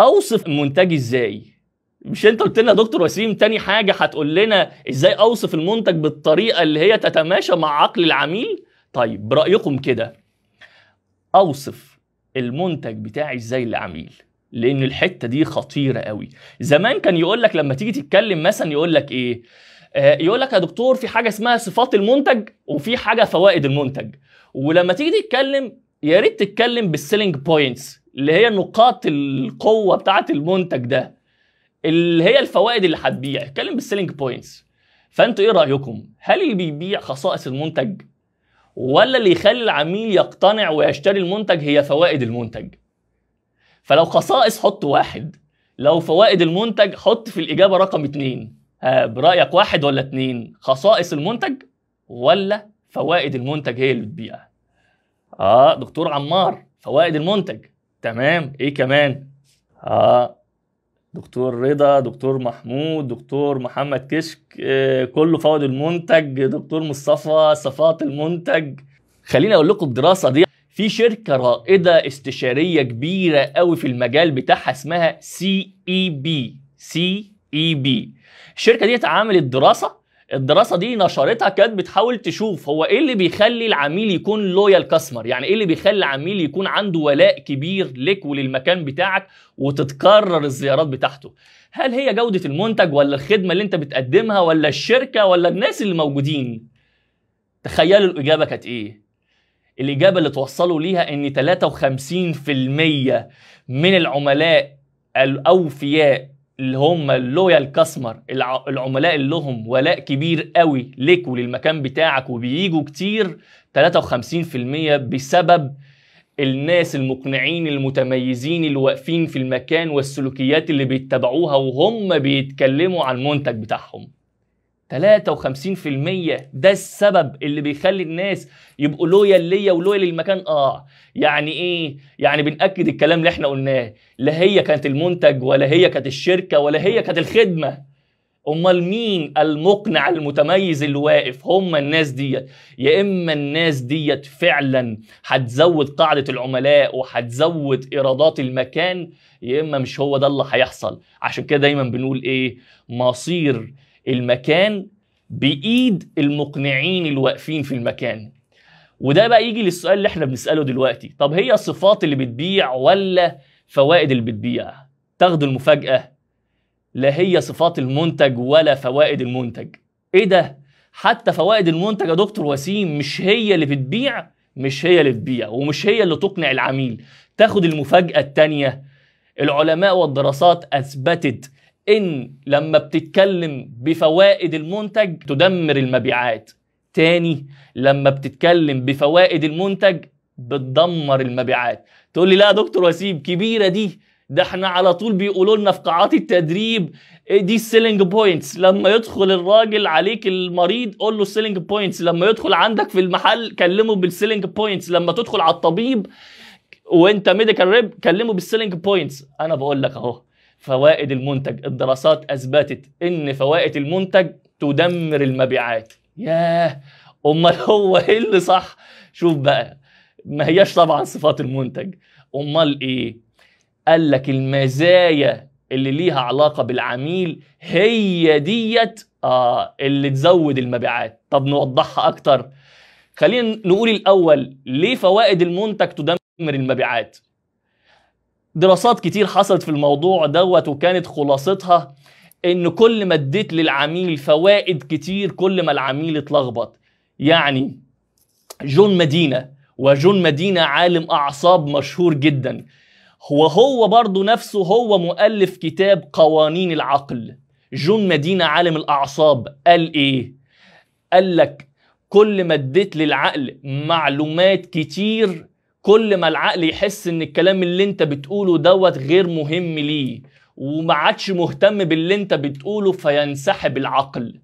اوصف منتجي ازاي مش انت قلت لنا دكتور وسيم تاني حاجه هتقول لنا ازاي اوصف المنتج بالطريقه اللي هي تتماشى مع عقل العميل طيب برايكم كده اوصف المنتج بتاعي ازاي للعميل لان الحته دي خطيره قوي زمان كان يقول لك لما تيجي تتكلم مثلا يقول لك ايه آه، يقول لك يا دكتور في حاجه اسمها صفات المنتج وفي حاجه فوائد المنتج ولما تيجي تتكلم يا ريت تتكلم بالسيلينج بوينتس اللي هي نقاط القوه بتاعه المنتج ده اللي هي الفوائد اللي هتبيع اتكلم بالسيلينج بوينتس فانتوا ايه رايكم هل اللي بيبيع خصائص المنتج ولا اللي يخلي العميل يقتنع ويشتري المنتج هي فوائد المنتج فلو خصائص حط واحد لو فوائد المنتج حط في الاجابه رقم اتنين برايك واحد ولا اتنين خصائص المنتج ولا فوائد المنتج هي اللي بتبيع اه دكتور عمار فوائد المنتج تمام ايه كمان اه دكتور رضا دكتور محمود دكتور محمد كشك آه، كله فوض المنتج دكتور مصطفى صفات المنتج خليني اقول لكم الدراسه دي في شركه رائده استشاريه كبيره قوي في المجال بتاعها اسمها سي اي بي سي اي بي الشركه دي عملت دراسه الدراسه دي نشرتها كانت بتحاول تشوف هو ايه اللي بيخلي العميل يكون لويال كاستمر يعني ايه اللي بيخلي العميل يكون عنده ولاء كبير لك وللمكان بتاعك وتتكرر الزيارات بتاعته هل هي جوده المنتج ولا الخدمه اللي انت بتقدمها ولا الشركه ولا الناس اللي موجودين تخيلوا الاجابه كانت ايه الاجابه اللي توصلوا ليها ان 53% من العملاء الاوفياء اللي هم اللويال كاسمر العملاء اللي لهم ولاء كبير قوي ليك وللمكان بتاعك وبييجوا كتير 53% بسبب الناس المقنعين المتميزين اللي واقفين في المكان والسلوكيات اللي بيتبعوها وهم بيتكلموا عن المنتج بتاعهم 53% ده السبب اللي بيخلي الناس يبقوا لويال ليا ولويال للمكان اه يعني ايه يعني بنأكد الكلام اللي احنا قلناه لا هي كانت المنتج ولا هي كانت الشركه ولا هي كانت الخدمه امال مين المقنع المتميز اللي واقف هم الناس ديت يا اما الناس ديت فعلا هتزود قاعده العملاء وهتزود ايرادات المكان يا اما مش هو ده اللي هيحصل عشان كده دايما بنقول ايه مصير المكان بايد المقنعين الواقفين في المكان وده بقى يجي للسؤال اللي احنا بنساله دلوقتي طب هي صفات اللي بتبيع ولا فوائد اللي بتبيع تاخدوا المفاجاه لا هي صفات المنتج ولا فوائد المنتج ايه ده حتى فوائد المنتج يا دكتور وسيم مش هي اللي بتبيع مش هي اللي بتبيع ومش هي اللي تقنع العميل تاخد المفاجاه الثانيه العلماء والدراسات اثبتت ان لما بتتكلم بفوائد المنتج تدمر المبيعات تاني لما بتتكلم بفوائد المنتج بتدمر المبيعات تقول لي لا يا دكتور وسيم كبيره دي ده احنا على طول بيقولوا لنا في قاعات التدريب إيه دي السيلينج بوينتس لما يدخل الراجل عليك المريض قول له السيلينج بوينتس لما يدخل عندك في المحل كلمه بالسيلينج بوينتس لما تدخل على الطبيب وانت ميديكال ريب كلمه بالسيلينج بوينتس انا بقول لك اهو فوائد المنتج الدراسات اثبتت ان فوائد المنتج تدمر المبيعات ياه امال هو ايه اللي صح شوف بقى ما هياش طبعا صفات المنتج امال ايه قال لك المزايا اللي ليها علاقه بالعميل هي ديت آه اللي تزود المبيعات طب نوضحها اكتر خلينا نقول الاول ليه فوائد المنتج تدمر المبيعات دراسات كتير حصلت في الموضوع دوت وكانت خلاصتها ان كل ما اديت للعميل فوائد كتير كل ما العميل اتلخبط يعني جون مدينة وجون مدينة عالم أعصاب مشهور جدا وهو برضه نفسه هو مؤلف كتاب قوانين العقل جون مدينة عالم الأعصاب قال إيه؟ قال لك كل ما اديت للعقل معلومات كتير كل ما العقل يحس ان الكلام اللي انت بتقوله دوت غير مهم ليه وما عادش مهتم باللي انت بتقوله فينسحب العقل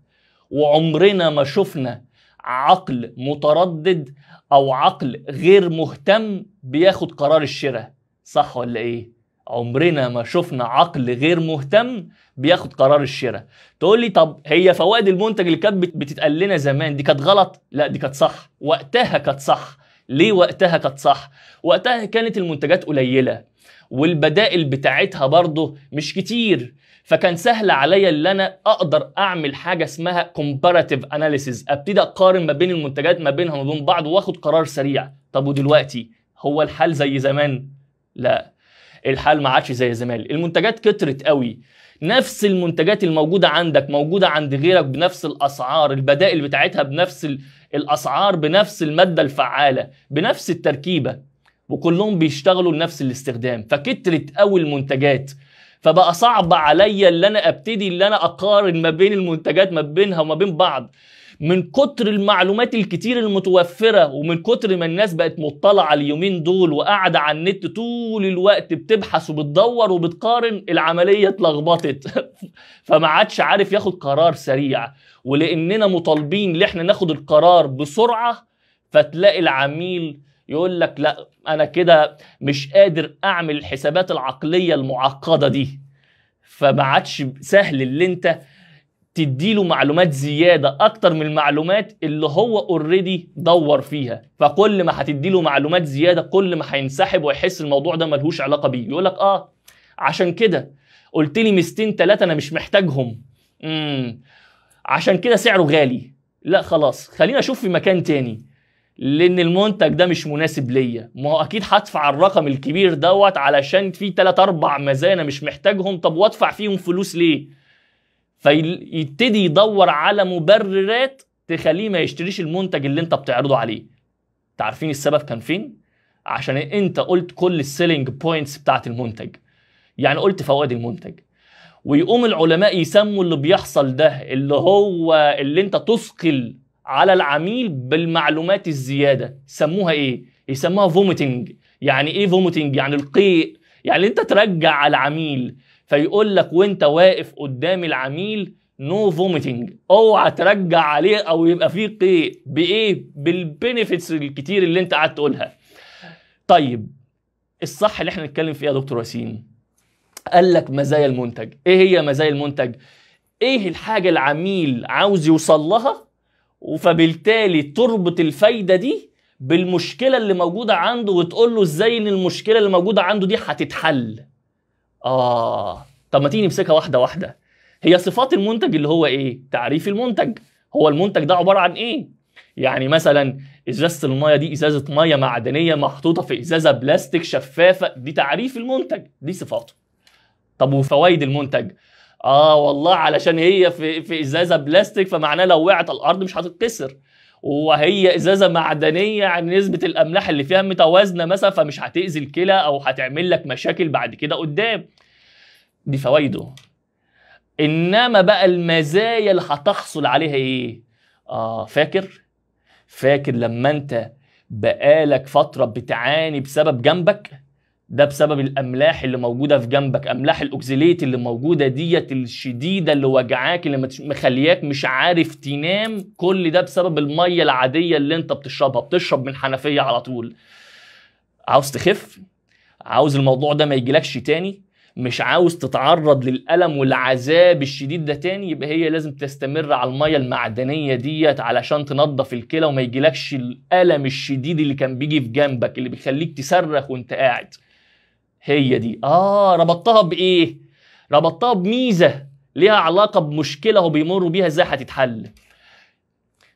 وعمرنا ما شفنا عقل متردد او عقل غير مهتم بياخد قرار الشراء صح ولا ايه عمرنا ما شفنا عقل غير مهتم بياخد قرار الشراء تقول لي طب هي فوائد المنتج اللي كانت بتتقال لنا زمان دي كانت غلط لا دي كانت صح وقتها كانت صح ليه وقتها كانت صح وقتها كانت المنتجات قليله والبدائل بتاعتها برضه مش كتير فكان سهل عليا ان انا اقدر اعمل حاجه اسمها كومباراتيف اناليسيز ابتدي اقارن ما بين المنتجات ما بينها وما بين بعض واخد قرار سريع طب ودلوقتي هو الحال زي زمان لا الحال ما عادش زي زمان المنتجات كترت قوي نفس المنتجات الموجودة عندك موجودة عند غيرك بنفس الأسعار البدائل بتاعتها بنفس الاسعار بنفس الماده الفعاله بنفس التركيبه وكلهم بيشتغلوا لنفس الاستخدام فكترت قوي المنتجات فبقى صعب عليا اللي انا ابتدي اللي انا اقارن ما بين المنتجات ما بينها وما بين بعض من كتر المعلومات الكتير المتوفره ومن كتر ما الناس بقت مطلعه اليومين دول وقاعده على النت طول الوقت بتبحث وبتدور وبتقارن العمليه اتلخبطت فما عادش عارف ياخد قرار سريع ولاننا مطالبين ان احنا ناخد القرار بسرعه فتلاقي العميل يقول لك لا انا كده مش قادر اعمل الحسابات العقليه المعقده دي فما عادش سهل اللي انت تديله معلومات زياده اكتر من المعلومات اللي هو اوريدي دور فيها فكل ما هتديله معلومات زياده كل ما هينسحب ويحس الموضوع ده ملهوش علاقه بيه يقول لك اه عشان كده قلت لي ميزتين ثلاثه انا مش محتاجهم امم عشان كده سعره غالي لا خلاص خلينا اشوف في مكان تاني لان المنتج ده مش مناسب ليا ما هو اكيد هدفع الرقم الكبير دوت علشان في 3 أربع مزايا انا مش محتاجهم طب وادفع فيهم فلوس ليه فيبتدي يدور على مبررات تخليه ما يشتريش المنتج اللي انت بتعرضه عليه تعرفين السبب كان فين عشان انت قلت كل السيلينج بوينتس بتاعت المنتج يعني قلت فوائد المنتج ويقوم العلماء يسموا اللي بيحصل ده اللي هو اللي انت تثقل على العميل بالمعلومات الزياده سموها ايه يسموها فوميتنج يعني ايه فوميتنج يعني القيء يعني انت ترجع العميل فيقول لك وانت واقف قدام العميل نو فوميتنج اوعى ترجع عليه او يبقى فيه قيء بايه بالبنفيتس الكتير اللي انت قعدت تقولها طيب الصح اللي احنا نتكلم فيها يا دكتور وسيم قال لك مزايا المنتج ايه هي مزايا المنتج ايه الحاجه العميل عاوز يوصل لها فبالتالي تربط الفايده دي بالمشكله اللي موجوده عنده وتقول له ازاي ان المشكله اللي موجوده عنده دي هتتحل اه طب ما تيجي نمسكها واحده واحده هي صفات المنتج اللي هو ايه تعريف المنتج هو المنتج ده عباره عن ايه يعني مثلا ازازه الميه دي ازازه ميه معدنيه محطوطه في ازازه بلاستيك شفافه دي تعريف المنتج دي صفاته طب وفوائد المنتج اه والله علشان هي في في ازازه بلاستيك فمعناه لو وقعت الارض مش هتتكسر وهي ازازه معدنيه يعني نسبه الاملاح اللي فيها متوازنه مثلا فمش هتاذي الكلى او هتعمل لك مشاكل بعد كده قدام دي فوائده انما بقى المزايا اللي هتحصل عليها ايه اه فاكر فاكر لما انت بقالك فتره بتعاني بسبب جنبك ده بسبب الاملاح اللي موجوده في جنبك املاح الاوكسيليت اللي موجوده ديت الشديده اللي وجعاك اللي مخلياك مش عارف تنام كل ده بسبب الميه العاديه اللي انت بتشربها بتشرب من حنفيه على طول عاوز تخف عاوز الموضوع ده ما يجيلكش تاني مش عاوز تتعرض للألم والعذاب الشديد ده تاني يبقى هي لازم تستمر على المية المعدنية ديت علشان تنظف الكلى وما يجيلكش الألم الشديد اللي كان بيجي في جنبك اللي بيخليك تصرخ وانت قاعد هي دي اه ربطتها بايه ربطتها بميزه ليها علاقه بمشكله هو بيمروا بيها ازاي هتتحل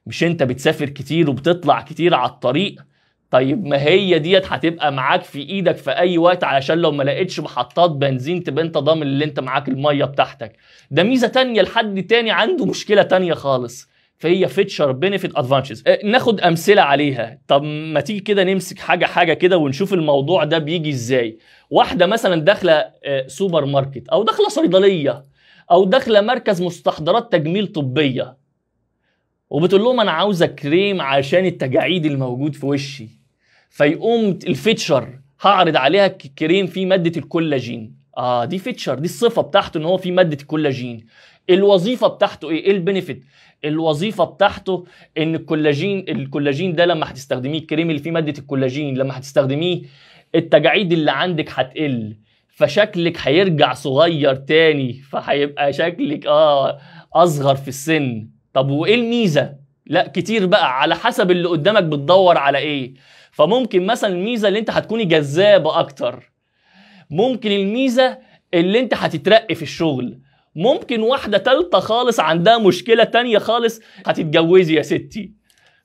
مش انت بتسافر كتير وبتطلع كتير على الطريق طيب ما هي ديت هتبقى معاك في ايدك في اي وقت علشان لو ما لقيتش محطات بنزين تبقى انت ضامن اللي انت معاك الميه بتاعتك ده ميزه تانية لحد تاني عنده مشكله تانية خالص فهي فيتشر بينيفيت ادفانتشز ناخد امثله عليها طب ما تيجي كده نمسك حاجه حاجه كده ونشوف الموضوع ده بيجي ازاي واحده مثلا داخله آه، سوبر ماركت او داخله صيدليه او داخله مركز مستحضرات تجميل طبيه وبتقول لهم انا عاوزه كريم عشان التجاعيد الموجود في وشي فيقوم الفيتشر هعرض عليها كريم فيه ماده الكولاجين اه دي فيتشر دي الصفه بتاعته ان هو فيه ماده الكولاجين الوظيفه بتاعته ايه ايه البنفيت الوظيفه بتاعته ان الكولاجين الكولاجين ده لما هتستخدميه الكريم اللي فيه ماده الكولاجين لما هتستخدميه التجاعيد اللي عندك هتقل فشكلك هيرجع صغير تاني فهيبقى شكلك اه اصغر في السن طب وايه الميزه لا كتير بقى على حسب اللي قدامك بتدور على ايه فممكن مثلا الميزه اللي انت هتكوني جذابه اكتر ممكن الميزه اللي انت هتترقي في الشغل ممكن واحدة تالتة خالص عندها مشكلة تانية خالص هتتجوزي يا ستي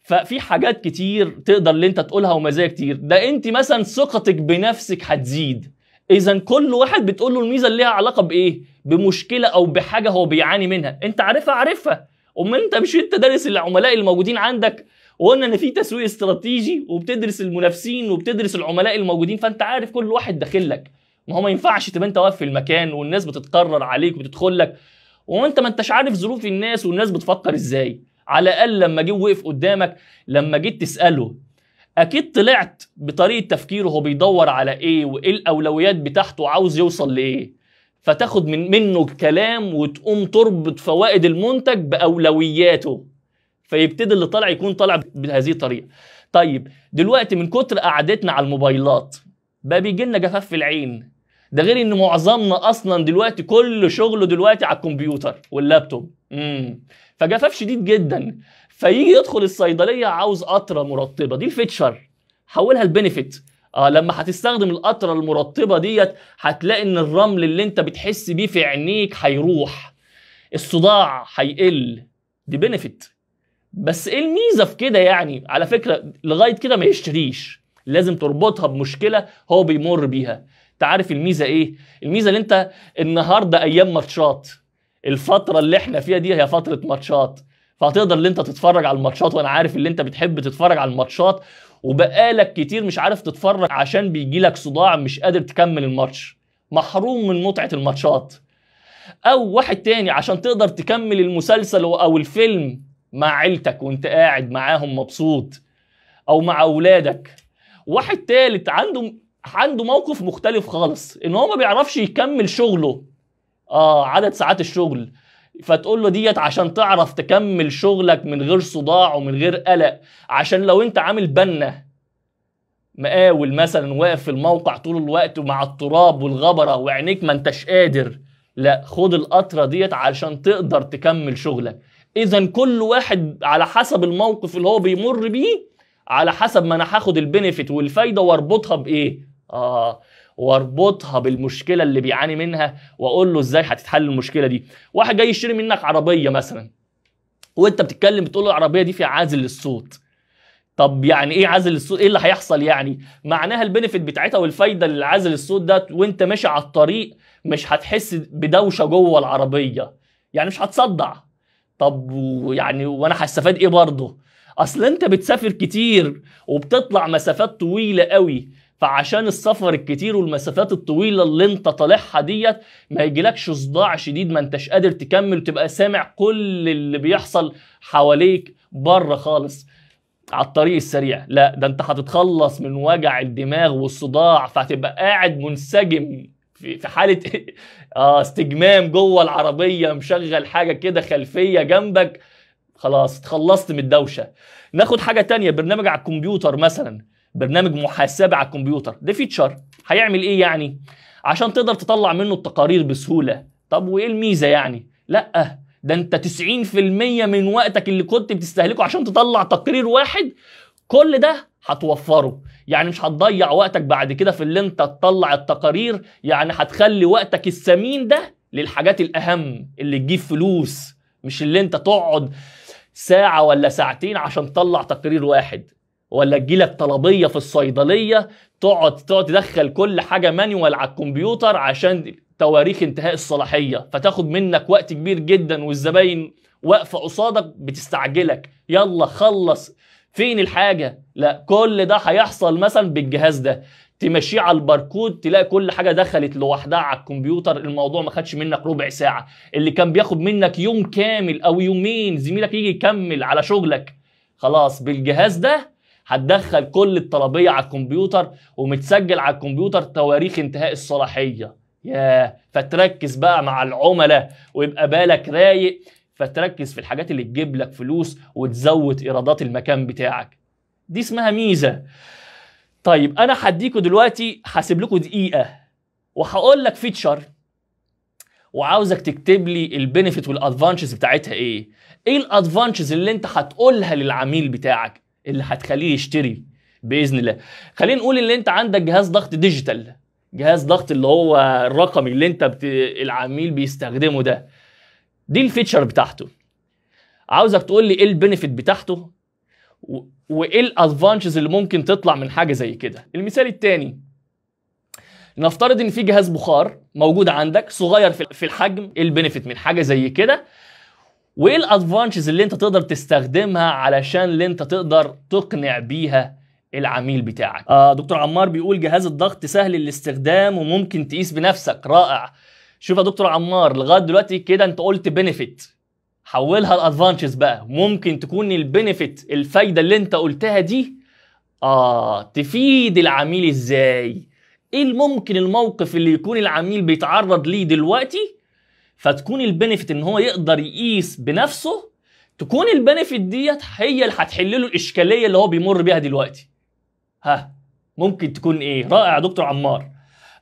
ففي حاجات كتير تقدر اللي انت تقولها ومزايا كتير ده انت مثلا ثقتك بنفسك هتزيد اذا كل واحد بتقول له الميزه اللي ليها علاقه بايه بمشكله او بحاجه هو بيعاني منها انت عارفها عارفها امال انت مش انت دارس العملاء الموجودين عندك وقلنا ان في تسويق استراتيجي وبتدرس المنافسين وبتدرس العملاء الموجودين فانت عارف كل واحد داخل لك ما هو ما ينفعش تبقى انت واقف في المكان والناس بتتكرر عليك وبتدخل لك وانت ما انتش عارف ظروف الناس والناس بتفكر ازاي على الاقل لما جه وقف قدامك لما جيت تساله اكيد طلعت بطريقه تفكيره هو بيدور على ايه وايه الاولويات بتاعته عاوز يوصل لايه فتاخد من منه الكلام وتقوم تربط فوائد المنتج باولوياته فيبتدي اللي طالع يكون طالع بهذه الطريقه طيب دلوقتي من كتر قعدتنا على الموبايلات بقى بيجي لنا جفاف في العين ده غير ان معظمنا اصلا دلوقتي كل شغله دلوقتي على الكمبيوتر واللابتوب امم فجفاف شديد جدا فيجي يدخل الصيدليه عاوز قطره مرطبه دي الفيتشر حولها لبنفيت اه لما هتستخدم القطره المرطبه ديت هتلاقي ان الرمل اللي انت بتحس بيه في عينيك هيروح الصداع هيقل دي بنفيت بس ايه الميزه في كده يعني على فكره لغايه كده ما يشتريش لازم تربطها بمشكله هو بيمر بيها انت عارف الميزه ايه الميزه اللي انت النهارده ايام ماتشات الفتره اللي احنا فيها دي هي فتره ماتشات فهتقدر ان انت تتفرج على الماتشات وانا عارف ان انت بتحب تتفرج على الماتشات وبقالك كتير مش عارف تتفرج عشان بيجيلك صداع مش قادر تكمل الماتش محروم من متعه الماتشات او واحد تاني عشان تقدر تكمل المسلسل او الفيلم مع عيلتك وانت قاعد معاهم مبسوط او مع اولادك واحد تالت عنده عنده موقف مختلف خالص ان هو ما بيعرفش يكمل شغله اه عدد ساعات الشغل فتقول له ديت عشان تعرف تكمل شغلك من غير صداع ومن غير قلق عشان لو انت عامل بنا مقاول مثلا واقف في الموقع طول الوقت ومع التراب والغبره وعينيك ما انتش قادر لا خد القطره ديت عشان تقدر تكمل شغلك اذا كل واحد على حسب الموقف اللي هو بيمر بيه على حسب ما انا هاخد البنفيت والفايده واربطها بايه اه واربطها بالمشكله اللي بيعاني منها واقول له ازاي هتتحل المشكله دي واحد جاي يشتري منك عربيه مثلا وانت بتتكلم بتقول له العربيه دي فيها عازل للصوت طب يعني ايه عازل الصوت ايه اللي هيحصل يعني معناها البنفيت بتاعتها والفايده اللي عازل الصوت ده وانت ماشي على الطريق مش هتحس بدوشه جوه العربيه يعني مش هتصدع طب ويعني وانا هستفاد ايه برضه اصل انت بتسافر كتير وبتطلع مسافات طويله قوي فعشان السفر الكتير والمسافات الطويله اللي انت طالعها ديت ما يجيلكش صداع شديد ما انتش قادر تكمل وتبقى سامع كل اللي بيحصل حواليك بره خالص على الطريق السريع لا ده انت هتتخلص من وجع الدماغ والصداع فهتبقى قاعد منسجم في حاله اه استجمام جوه العربيه مشغل حاجه كده خلفيه جنبك خلاص اتخلصت من الدوشه ناخد حاجه تانية برنامج على الكمبيوتر مثلا برنامج محاسبه على الكمبيوتر ده فيتشر هيعمل ايه يعني عشان تقدر تطلع منه التقارير بسهوله طب وايه الميزه يعني لا ده انت 90% من وقتك اللي كنت بتستهلكه عشان تطلع تقرير واحد كل ده هتوفره يعني مش هتضيع وقتك بعد كده في اللي انت تطلع التقارير يعني هتخلي وقتك الثمين ده للحاجات الاهم اللي تجيب فلوس مش اللي انت تقعد ساعة ولا ساعتين عشان تطلع تقرير واحد ولا تجيلك طلبيه في الصيدليه تقعد تقعد تدخل كل حاجه مانيوال على الكمبيوتر عشان تواريخ انتهاء الصلاحيه فتاخد منك وقت كبير جدا والزباين واقفه قصادك بتستعجلك يلا خلص فين الحاجه لا كل ده هيحصل مثلا بالجهاز ده تمشيه على الباركود تلاقي كل حاجه دخلت لوحدها على الكمبيوتر الموضوع ما خدش منك ربع ساعه اللي كان بياخد منك يوم كامل او يومين زميلك يجي يكمل على شغلك خلاص بالجهاز ده هتدخل كل الطلبيه على الكمبيوتر ومتسجل على الكمبيوتر تواريخ انتهاء الصلاحيه ياه فتركز بقى مع العملاء ويبقى بالك رايق فتركز في الحاجات اللي تجيب لك فلوس وتزود ايرادات المكان بتاعك دي اسمها ميزه طيب انا هديكوا دلوقتي هسيب لكم دقيقه وهقول لك فيتشر وعاوزك تكتب لي البينيفيت والادفانشز بتاعتها ايه ايه الادفانشز اللي انت هتقولها للعميل بتاعك اللي هتخليه يشتري باذن الله خلينا نقول ان انت عندك جهاز ضغط ديجيتال جهاز ضغط اللي هو الرقمي اللي انت بت... العميل بيستخدمه ده دي الفيتشر بتاعته عاوزك تقول لي ايه البنفيت بتاعته و... وايه الادفانتجز اللي ممكن تطلع من حاجه زي كده المثال الثاني نفترض ان في جهاز بخار موجود عندك صغير في الحجم ايه البنفيت من حاجه زي كده وايه الادفانتجز اللي انت تقدر تستخدمها علشان اللي انت تقدر تقنع بيها العميل بتاعك آه دكتور عمار بيقول جهاز الضغط سهل الاستخدام وممكن تقيس بنفسك رائع شوف يا دكتور عمار لغايه دلوقتي كده انت قلت بنفيت حولها الادفانتجز بقى ممكن تكون البنفيت الفايده اللي انت قلتها دي اه تفيد العميل ازاي ايه الممكن الموقف اللي يكون العميل بيتعرض ليه دلوقتي فتكون البنفيت ان هو يقدر يقيس بنفسه تكون البنفيت ديت هي اللي هتحل له الاشكاليه اللي هو بيمر بيها دلوقتي ها ممكن تكون ايه رائع دكتور عمار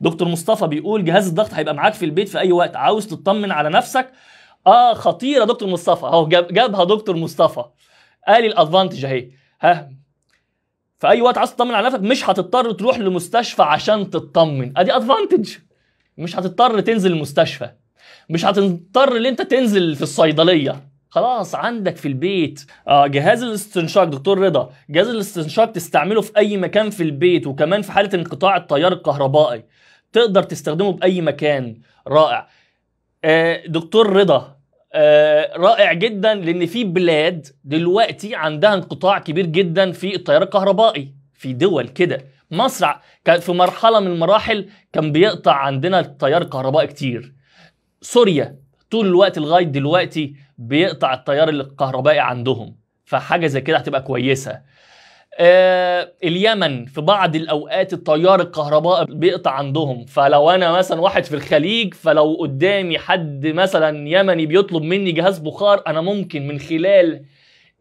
دكتور مصطفى بيقول جهاز الضغط هيبقى معاك في البيت في اي وقت عاوز تطمن على نفسك اه خطيره دكتور مصطفى اهو جاب جابها دكتور مصطفى قال الادفانتج اهي ها في اي وقت عاوز تطمن على نفسك مش هتضطر تروح لمستشفى عشان تطمن ادي ادفانتج مش هتضطر تنزل المستشفى مش هتضطر ان انت تنزل في الصيدليه خلاص عندك في البيت آه جهاز الاستنشاق دكتور رضا جهاز الاستنشاق تستعمله في اي مكان في البيت وكمان في حاله انقطاع التيار الكهربائي تقدر تستخدمه باي مكان رائع آه، دكتور رضا آه، رائع جدا لان في بلاد دلوقتي عندها انقطاع كبير جدا في التيار الكهربائي في دول كده مصر كان في مرحله من المراحل كان بيقطع عندنا التيار الكهربائي كتير سوريا طول الوقت لغايه دلوقتي بيقطع التيار الكهربائي عندهم فحاجه زي كده هتبقى كويسه آه اليمن في بعض الاوقات التيار الكهربائي بيقطع عندهم فلو انا مثلا واحد في الخليج فلو قدامي حد مثلا يمني بيطلب مني جهاز بخار انا ممكن من خلال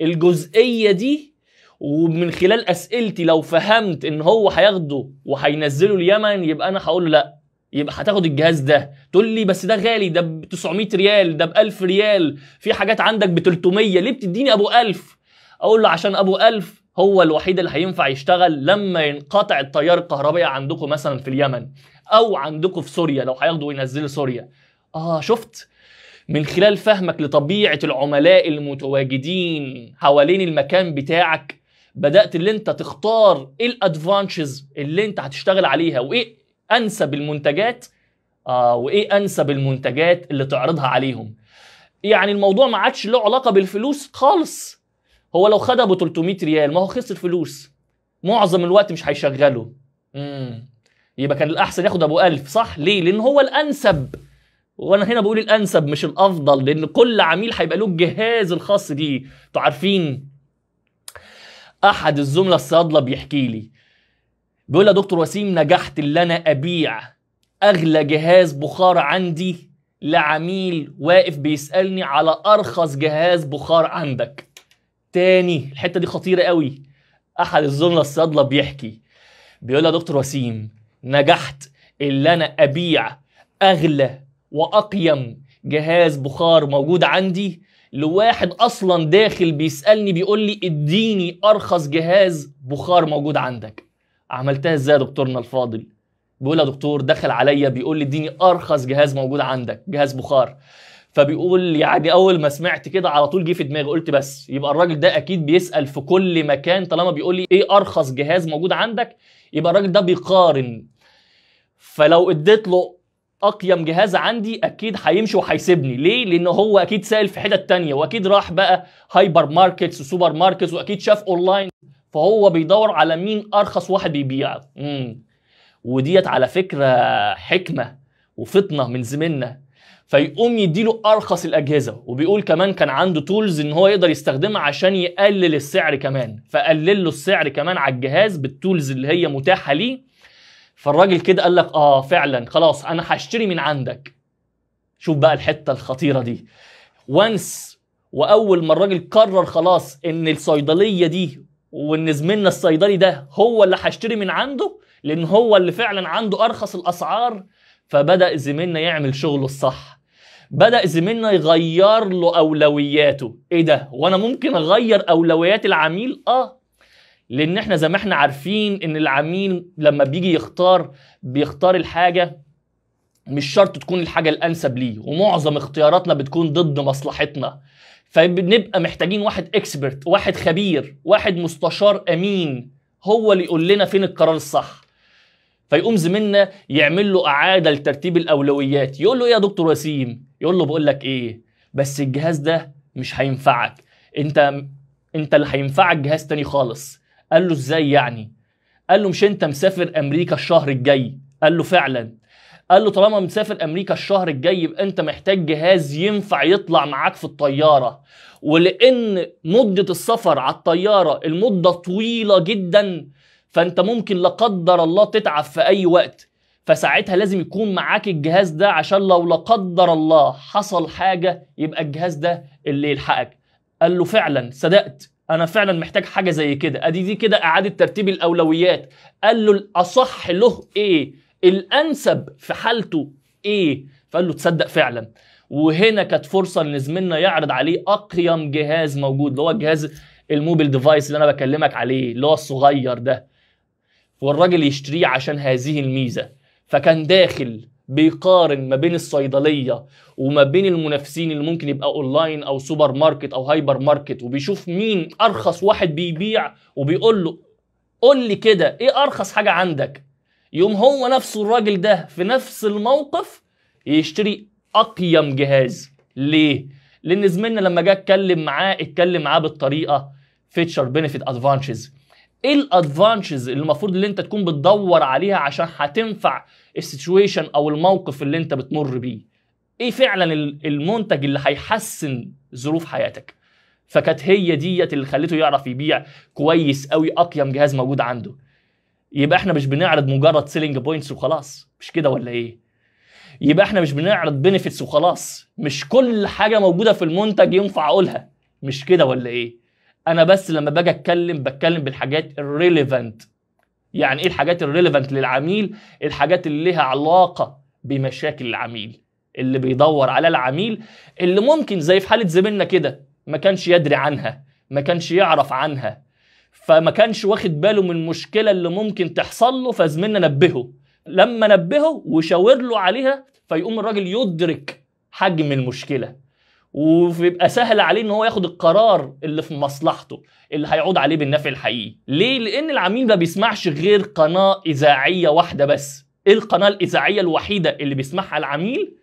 الجزئيه دي ومن خلال اسئلتي لو فهمت ان هو هياخده وهينزله اليمن يبقى انا هقول له لا يبقى هتاخد الجهاز ده تقول لي بس ده غالي ده ب 900 ريال ده ب 1000 ريال في حاجات عندك ب 300 ليه بتديني ابو 1000 اقول له عشان ابو 1000 هو الوحيد اللي هينفع يشتغل لما ينقطع التيار الكهربائي عندكم مثلا في اليمن او عندكم في سوريا لو هياخدوا وينزلوا سوريا اه شفت من خلال فهمك لطبيعه العملاء المتواجدين حوالين المكان بتاعك بدات اللي انت تختار ايه الادفانشز اللي انت هتشتغل عليها وايه انسب المنتجات آه وايه انسب المنتجات اللي تعرضها عليهم يعني الموضوع ما عادش له علاقه بالفلوس خالص هو لو خدها ب 300 ريال ما هو خسر فلوس معظم الوقت مش هيشغله امم يبقى كان الاحسن ياخد ابو 1000 صح ليه لان هو الانسب وانا هنا بقول الانسب مش الافضل لان كل عميل هيبقى له الجهاز الخاص بيه انتوا عارفين احد الزملاء الصيادله بيحكي لي بيقول يا دكتور وسيم نجحت اللي انا ابيع اغلى جهاز بخار عندي لعميل واقف بيسالني على ارخص جهاز بخار عندك تاني الحته دي خطيره قوي احد الزملاء الصيادله بيحكي بيقول يا دكتور وسيم نجحت اللي انا ابيع اغلى واقيم جهاز بخار موجود عندي لواحد اصلا داخل بيسالني بيقول لي اديني ارخص جهاز بخار موجود عندك عملتها ازاي يا دكتورنا الفاضل بيقول يا دكتور دخل عليا بيقول لي اديني ارخص جهاز موجود عندك جهاز بخار فبيقول يعني اول ما سمعت كده على طول جه في دماغي قلت بس يبقى الراجل ده اكيد بيسال في كل مكان طالما بيقول لي ايه ارخص جهاز موجود عندك يبقى الراجل ده بيقارن فلو اديت له اقيم جهاز عندي اكيد هيمشي وهيسيبني ليه لان هو اكيد سائل في حتت تانية واكيد راح بقى هايبر ماركتس وسوبر ماركتس واكيد شاف اونلاين فهو بيدور على مين ارخص واحد بيبيعه امم وديت على فكره حكمه وفطنه من زمننا فيقوم يديله ارخص الاجهزه وبيقول كمان كان عنده تولز ان هو يقدر يستخدمها عشان يقلل السعر كمان فقلل له السعر كمان على الجهاز بالتولز اللي هي متاحه ليه فالراجل كده قال لك اه فعلا خلاص انا هشتري من عندك شوف بقى الحته الخطيره دي وانس واول ما الراجل قرر خلاص ان الصيدليه دي وان زميلنا الصيدلي ده هو اللي هشتري من عنده لان هو اللي فعلا عنده ارخص الاسعار فبدا زميلنا يعمل شغله الصح بدا زميلنا يغير له اولوياته ايه ده وانا ممكن اغير اولويات العميل اه لان احنا زي ما احنا عارفين ان العميل لما بيجي يختار بيختار الحاجه مش شرط تكون الحاجه الانسب ليه ومعظم اختياراتنا بتكون ضد مصلحتنا فبنبقى محتاجين واحد اكسبرت واحد خبير واحد مستشار امين هو اللي يقول لنا فين القرار الصح فيقوم زميلنا يعمل له اعاده لترتيب الاولويات يقول له ايه يا دكتور وسيم يقول له بقول لك ايه بس الجهاز ده مش هينفعك انت انت اللي هينفعك جهاز تاني خالص قال له ازاي يعني قال له مش انت مسافر امريكا الشهر الجاي قال له فعلا قال له طالما مسافر امريكا الشهر الجاي يبقى انت محتاج جهاز ينفع يطلع معاك في الطياره ولان مده السفر على الطياره المده طويله جدا فانت ممكن لا قدر الله تتعب في اي وقت فساعتها لازم يكون معاك الجهاز ده عشان لو لا قدر الله حصل حاجه يبقى الجهاز ده اللي يلحقك قال له فعلا صدقت انا فعلا محتاج حاجه زي كده ادي دي كده اعاده ترتيب الاولويات قال له الاصح له ايه الانسب في حالته ايه فقال له تصدق فعلا وهنا كانت فرصه ان زميلنا يعرض عليه اقيم جهاز موجود اللي هو جهاز الموبيل ديفايس اللي انا بكلمك عليه اللي هو الصغير ده والراجل يشتريه عشان هذه الميزه فكان داخل بيقارن ما بين الصيدليه وما بين المنافسين اللي ممكن يبقى اونلاين او سوبر ماركت او هايبر ماركت وبيشوف مين ارخص واحد بيبيع وبيقول له قول لي كده ايه ارخص حاجه عندك يقوم هو نفسه الراجل ده في نفس الموقف يشتري اقيم جهاز ليه لان زميلنا لما جه اتكلم معاه اتكلم معاه بالطريقه فيتشر بنفيت ادفانشز ايه الادفانشز اللي المفروض اللي انت تكون بتدور عليها عشان هتنفع السيتويشن او الموقف اللي انت بتمر بيه ايه فعلا المنتج اللي هيحسن ظروف حياتك فكانت هي ديت اللي خلته يعرف يبيع كويس قوي اقيم جهاز موجود عنده يبقى احنا مش بنعرض مجرد سيلينج بوينتس وخلاص مش كده ولا ايه يبقى احنا مش بنعرض بنفيتس وخلاص مش كل حاجه موجوده في المنتج ينفع اقولها مش كده ولا ايه انا بس لما باجي اتكلم بتكلم بالحاجات الريليفنت يعني ايه الحاجات الريليفنت للعميل الحاجات اللي لها علاقه بمشاكل العميل اللي بيدور على العميل اللي ممكن زي في حاله زميلنا كده ما كانش يدري عنها ما كانش يعرف عنها فما كانش واخد باله من المشكله اللي ممكن تحصل له فزميلنا نبهه لما نبهه وشاور له عليها فيقوم الراجل يدرك حجم المشكله وبيبقى سهل عليه ان هو ياخد القرار اللي في مصلحته اللي هيعود عليه بالنفع الحقيقي ليه لان العميل ما بيسمعش غير قناه اذاعيه واحده بس ايه القناه الاذاعيه الوحيده اللي بيسمعها العميل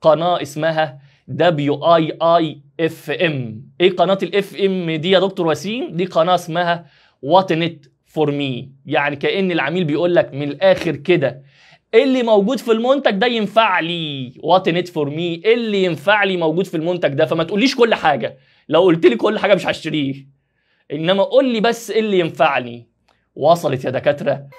قناه اسمها دبليو اي اي اف ام ايه قناه الاف ام دي يا دكتور وسيم دي قناه اسمها وات نت فور مي يعني كان العميل بيقول لك من الاخر كده اللي موجود في المنتج ده ينفع لي وات نت فور مي اللي ينفع لي موجود في المنتج ده فما تقوليش كل حاجه لو قلت لي كل حاجه مش هشتريه انما قول لي بس اللي ينفعني وصلت يا دكاتره